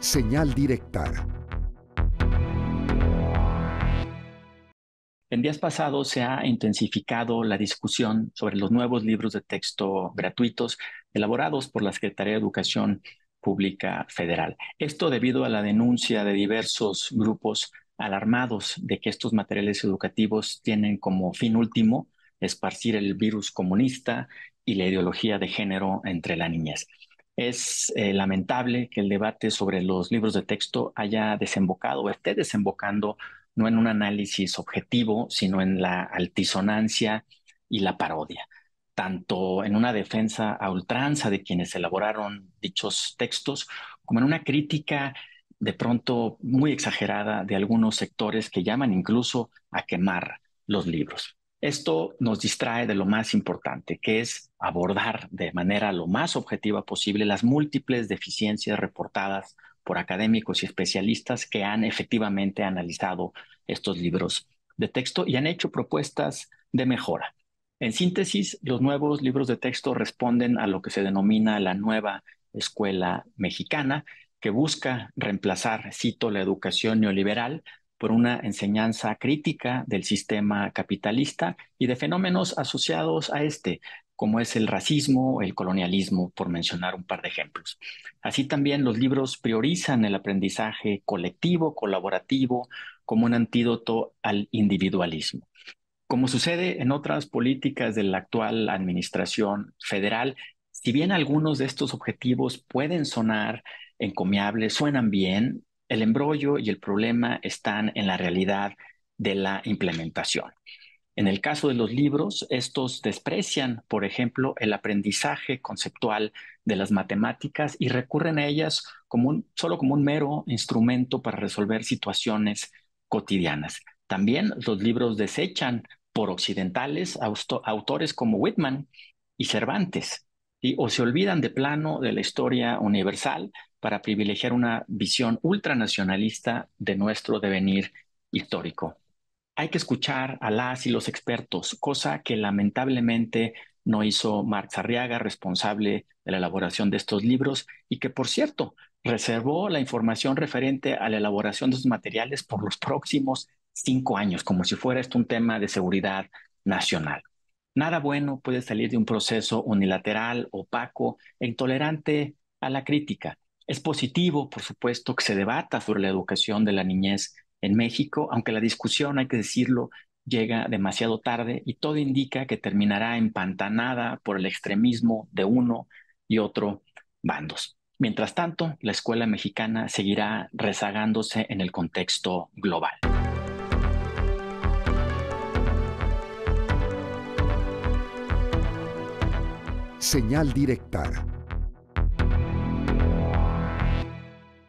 Señal directa. En días pasados se ha intensificado la discusión sobre los nuevos libros de texto gratuitos elaborados por la Secretaría de Educación Pública Federal. Esto debido a la denuncia de diversos grupos alarmados de que estos materiales educativos tienen como fin último esparcir el virus comunista y la ideología de género entre la niñez. Es eh, lamentable que el debate sobre los libros de texto haya desembocado o esté desembocando no en un análisis objetivo, sino en la altisonancia y la parodia, tanto en una defensa a ultranza de quienes elaboraron dichos textos, como en una crítica de pronto muy exagerada de algunos sectores que llaman incluso a quemar los libros. Esto nos distrae de lo más importante, que es abordar de manera lo más objetiva posible las múltiples deficiencias reportadas por académicos y especialistas que han efectivamente analizado estos libros de texto y han hecho propuestas de mejora. En síntesis, los nuevos libros de texto responden a lo que se denomina la nueva escuela mexicana, que busca reemplazar, cito, la educación neoliberal por una enseñanza crítica del sistema capitalista y de fenómenos asociados a este, como es el racismo, el colonialismo, por mencionar un par de ejemplos. Así también los libros priorizan el aprendizaje colectivo, colaborativo, como un antídoto al individualismo. Como sucede en otras políticas de la actual administración federal, si bien algunos de estos objetivos pueden sonar encomiables, suenan bien, el embrollo y el problema están en la realidad de la implementación. En el caso de los libros, estos desprecian, por ejemplo, el aprendizaje conceptual de las matemáticas y recurren a ellas como un, solo como un mero instrumento para resolver situaciones cotidianas. También los libros desechan por occidentales autores como Whitman y Cervantes, o se olvidan de plano de la historia universal para privilegiar una visión ultranacionalista de nuestro devenir histórico. Hay que escuchar a las y los expertos, cosa que lamentablemente no hizo Marx Arriaga, responsable de la elaboración de estos libros, y que, por cierto, reservó la información referente a la elaboración de sus materiales por los próximos cinco años, como si fuera esto un tema de seguridad nacional. Nada bueno puede salir de un proceso unilateral, opaco e intolerante a la crítica. Es positivo, por supuesto, que se debata sobre la educación de la niñez en México, aunque la discusión, hay que decirlo, llega demasiado tarde y todo indica que terminará empantanada por el extremismo de uno y otro bandos. Mientras tanto, la escuela mexicana seguirá rezagándose en el contexto global. Señal directa